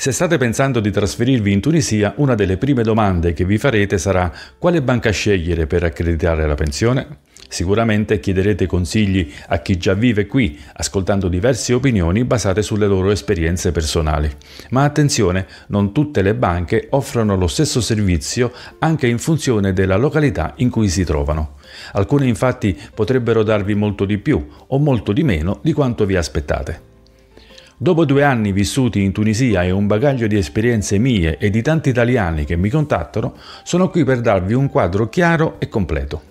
Se state pensando di trasferirvi in Tunisia, una delle prime domande che vi farete sarà quale banca scegliere per accreditare la pensione? Sicuramente chiederete consigli a chi già vive qui, ascoltando diverse opinioni basate sulle loro esperienze personali. Ma attenzione, non tutte le banche offrono lo stesso servizio anche in funzione della località in cui si trovano. Alcune infatti potrebbero darvi molto di più o molto di meno di quanto vi aspettate. Dopo due anni vissuti in Tunisia e un bagaglio di esperienze mie e di tanti italiani che mi contattano, sono qui per darvi un quadro chiaro e completo.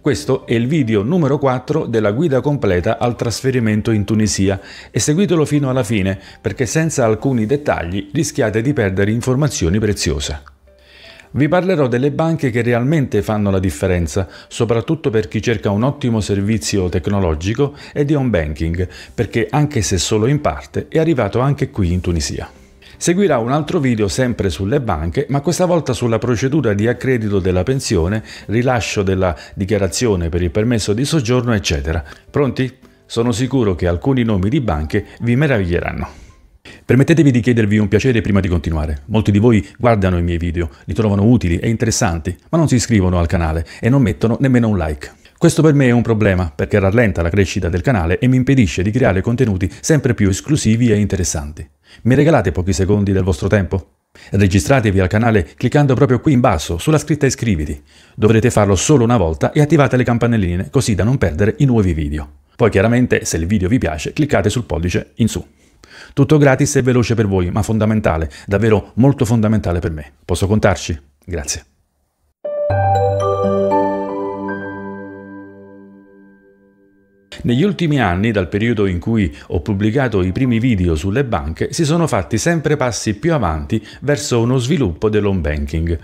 Questo è il video numero 4 della guida completa al trasferimento in Tunisia e seguitelo fino alla fine perché senza alcuni dettagli rischiate di perdere informazioni preziose. Vi parlerò delle banche che realmente fanno la differenza, soprattutto per chi cerca un ottimo servizio tecnologico e di home banking, perché anche se solo in parte è arrivato anche qui in Tunisia. Seguirà un altro video sempre sulle banche, ma questa volta sulla procedura di accredito della pensione, rilascio della dichiarazione per il permesso di soggiorno, eccetera. Pronti? Sono sicuro che alcuni nomi di banche vi meraviglieranno. Permettetevi di chiedervi un piacere prima di continuare. Molti di voi guardano i miei video, li trovano utili e interessanti, ma non si iscrivono al canale e non mettono nemmeno un like. Questo per me è un problema perché rallenta la crescita del canale e mi impedisce di creare contenuti sempre più esclusivi e interessanti. Mi regalate pochi secondi del vostro tempo? Registratevi al canale cliccando proprio qui in basso sulla scritta iscriviti. Dovrete farlo solo una volta e attivate le campanelline così da non perdere i nuovi video. Poi chiaramente se il video vi piace cliccate sul pollice in su. Tutto gratis e veloce per voi, ma fondamentale, davvero molto fondamentale per me. Posso contarci? Grazie. Negli ultimi anni, dal periodo in cui ho pubblicato i primi video sulle banche, si sono fatti sempre passi più avanti verso uno sviluppo dell'home banking.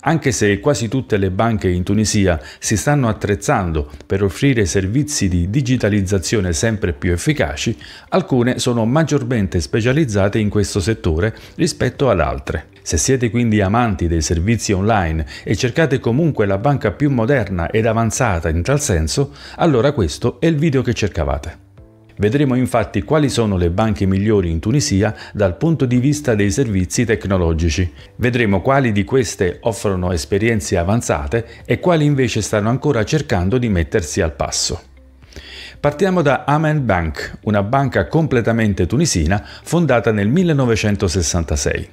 Anche se quasi tutte le banche in Tunisia si stanno attrezzando per offrire servizi di digitalizzazione sempre più efficaci, alcune sono maggiormente specializzate in questo settore rispetto ad altre. Se siete quindi amanti dei servizi online e cercate comunque la banca più moderna ed avanzata in tal senso, allora questo è il video che che cercavate. Vedremo infatti quali sono le banche migliori in Tunisia dal punto di vista dei servizi tecnologici. Vedremo quali di queste offrono esperienze avanzate e quali invece stanno ancora cercando di mettersi al passo. Partiamo da Amen Bank, una banca completamente tunisina fondata nel 1966.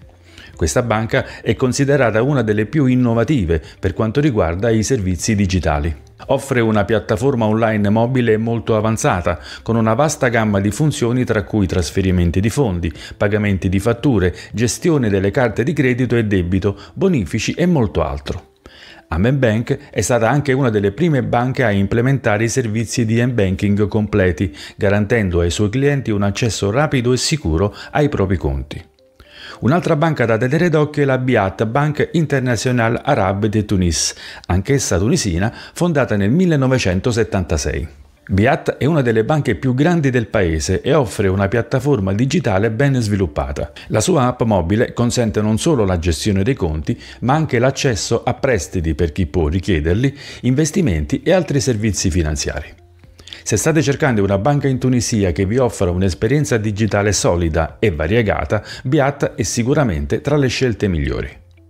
Questa banca è considerata una delle più innovative per quanto riguarda i servizi digitali. Offre una piattaforma online mobile molto avanzata, con una vasta gamma di funzioni tra cui trasferimenti di fondi, pagamenti di fatture, gestione delle carte di credito e debito, bonifici e molto altro. Amenbank è stata anche una delle prime banche a implementare i servizi di m-banking completi, garantendo ai suoi clienti un accesso rapido e sicuro ai propri conti. Un'altra banca da tenere d'occhio è la Biat Banque Internationale Arabe de Tunis, anch'essa tunisina, fondata nel 1976. Biat è una delle banche più grandi del paese e offre una piattaforma digitale ben sviluppata. La sua app mobile consente non solo la gestione dei conti, ma anche l'accesso a prestiti per chi può richiederli, investimenti e altri servizi finanziari. Se state cercando una banca in Tunisia che vi offra un'esperienza digitale solida e variegata, Biat è sicuramente tra le scelte migliori.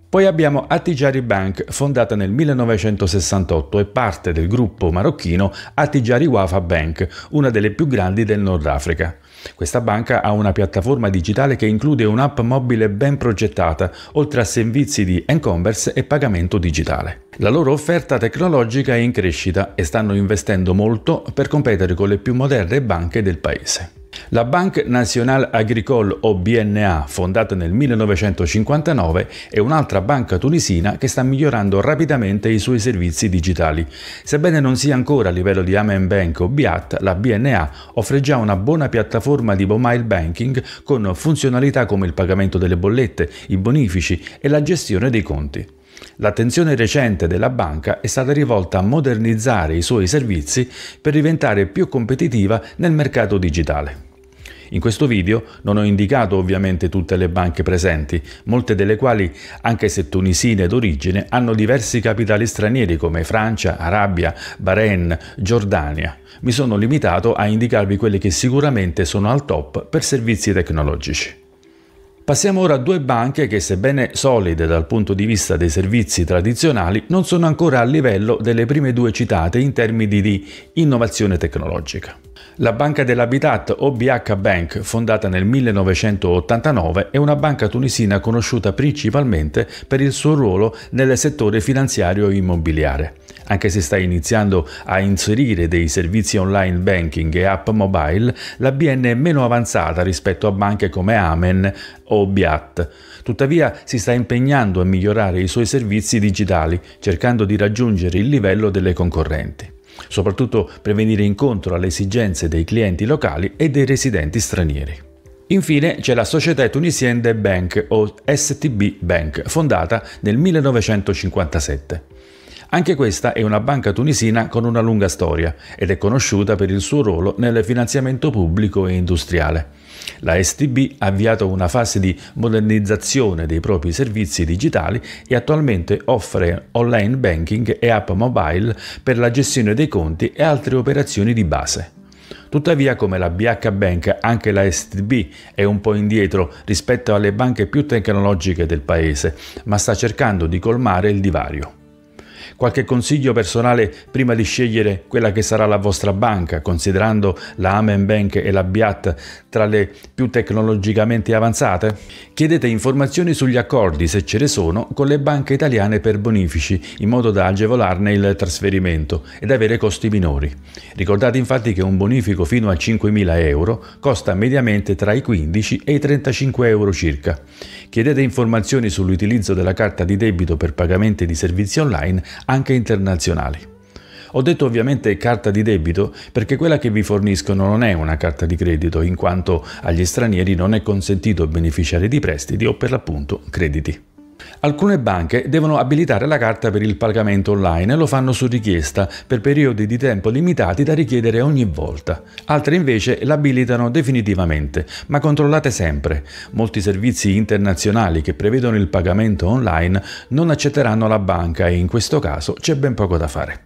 Poi abbiamo Attijari Bank, fondata nel 1968 e parte del gruppo marocchino Attijari Wafa Bank, una delle più grandi del Nord Africa. Questa banca ha una piattaforma digitale che include un'app mobile ben progettata, oltre a servizi di e-commerce e pagamento digitale. La loro offerta tecnologica è in crescita e stanno investendo molto per competere con le più moderne banche del paese. La Banque Nationale Agricole o BNA, fondata nel 1959, è un'altra banca tunisina che sta migliorando rapidamente i suoi servizi digitali. Sebbene non sia ancora a livello di Amen Bank o Biat, la BNA offre già una buona piattaforma di mobile banking con funzionalità come il pagamento delle bollette, i bonifici e la gestione dei conti. L'attenzione recente della banca è stata rivolta a modernizzare i suoi servizi per diventare più competitiva nel mercato digitale. In questo video non ho indicato ovviamente tutte le banche presenti, molte delle quali, anche se tunisine d'origine, hanno diversi capitali stranieri come Francia, Arabia, Bahrain, Giordania. Mi sono limitato a indicarvi quelle che sicuramente sono al top per servizi tecnologici. Passiamo ora a due banche che, sebbene solide dal punto di vista dei servizi tradizionali, non sono ancora a livello delle prime due citate in termini di innovazione tecnologica. La Banca dell'Habitat OBH Bank, fondata nel 1989, è una banca tunisina conosciuta principalmente per il suo ruolo nel settore finanziario immobiliare. Anche se sta iniziando a inserire dei servizi online banking e app mobile, la BN è meno avanzata rispetto a banche come Amen o Biat. Tuttavia si sta impegnando a migliorare i suoi servizi digitali, cercando di raggiungere il livello delle concorrenti soprattutto per venire incontro alle esigenze dei clienti locali e dei residenti stranieri. Infine c'è la società tunisienne De Bank o STB Bank, fondata nel 1957. Anche questa è una banca tunisina con una lunga storia ed è conosciuta per il suo ruolo nel finanziamento pubblico e industriale. La STB ha avviato una fase di modernizzazione dei propri servizi digitali e attualmente offre online banking e app mobile per la gestione dei conti e altre operazioni di base. Tuttavia, come la BH Bank, anche la STB è un po' indietro rispetto alle banche più tecnologiche del paese, ma sta cercando di colmare il divario. Qualche consiglio personale prima di scegliere quella che sarà la vostra banca, considerando la Amen Bank e la Biat tra le più tecnologicamente avanzate? Chiedete informazioni sugli accordi, se ce ne sono, con le banche italiane per bonifici, in modo da agevolarne il trasferimento ed avere costi minori. Ricordate infatti che un bonifico fino a 5.000 euro costa mediamente tra i 15 e i 35 euro circa. Chiedete informazioni sull'utilizzo della carta di debito per pagamenti di servizi online anche internazionali. Ho detto ovviamente carta di debito perché quella che vi forniscono non è una carta di credito, in quanto agli stranieri non è consentito beneficiare di prestiti o per l'appunto crediti. Alcune banche devono abilitare la carta per il pagamento online e lo fanno su richiesta per periodi di tempo limitati da richiedere ogni volta. Altre invece l'abilitano definitivamente, ma controllate sempre. Molti servizi internazionali che prevedono il pagamento online non accetteranno la banca e in questo caso c'è ben poco da fare.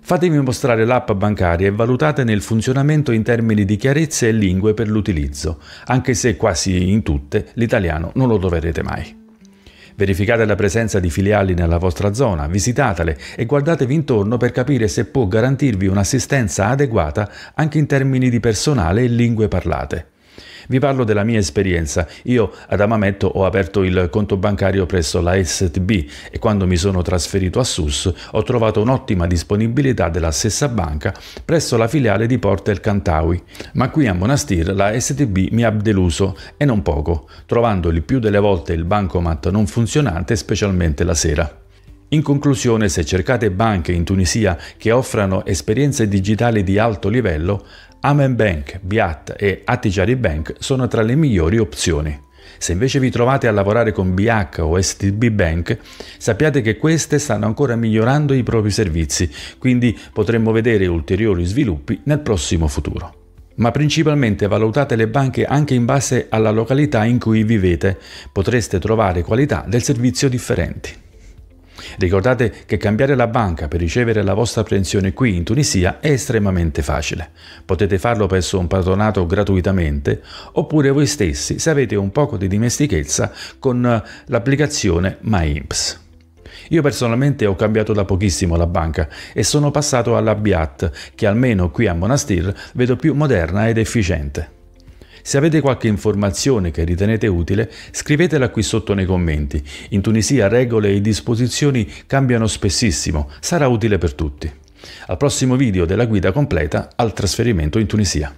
Fatemi mostrare l'app bancaria e valutatene il funzionamento in termini di chiarezza e lingue per l'utilizzo, anche se quasi in tutte l'italiano non lo troverete mai. Verificate la presenza di filiali nella vostra zona, visitatele e guardatevi intorno per capire se può garantirvi un'assistenza adeguata anche in termini di personale e lingue parlate. Vi parlo della mia esperienza. Io ad Amametto ho aperto il conto bancario presso la STB e quando mi sono trasferito a SUS ho trovato un'ottima disponibilità della stessa banca presso la filiale di Porta El Cantawi. Ma qui a Monastir la STB mi ha deluso e non poco, trovando il più delle volte il bancomat non funzionante, specialmente la sera. In conclusione, se cercate banche in Tunisia che offrano esperienze digitali di alto livello, Amen Bank, Biat e Attijari Bank sono tra le migliori opzioni. Se invece vi trovate a lavorare con BH o STB Bank, sappiate che queste stanno ancora migliorando i propri servizi, quindi potremmo vedere ulteriori sviluppi nel prossimo futuro. Ma principalmente valutate le banche anche in base alla località in cui vivete, potreste trovare qualità del servizio differenti. Ricordate che cambiare la banca per ricevere la vostra pensione qui in Tunisia è estremamente facile. Potete farlo presso un patronato gratuitamente oppure voi stessi se avete un poco di dimestichezza con eh, l'applicazione MyIMPS. Io personalmente ho cambiato da pochissimo la banca e sono passato alla Biat, che almeno qui a Monastir vedo più moderna ed efficiente. Se avete qualche informazione che ritenete utile, scrivetela qui sotto nei commenti. In Tunisia regole e disposizioni cambiano spessissimo, sarà utile per tutti. Al prossimo video della guida completa al trasferimento in Tunisia.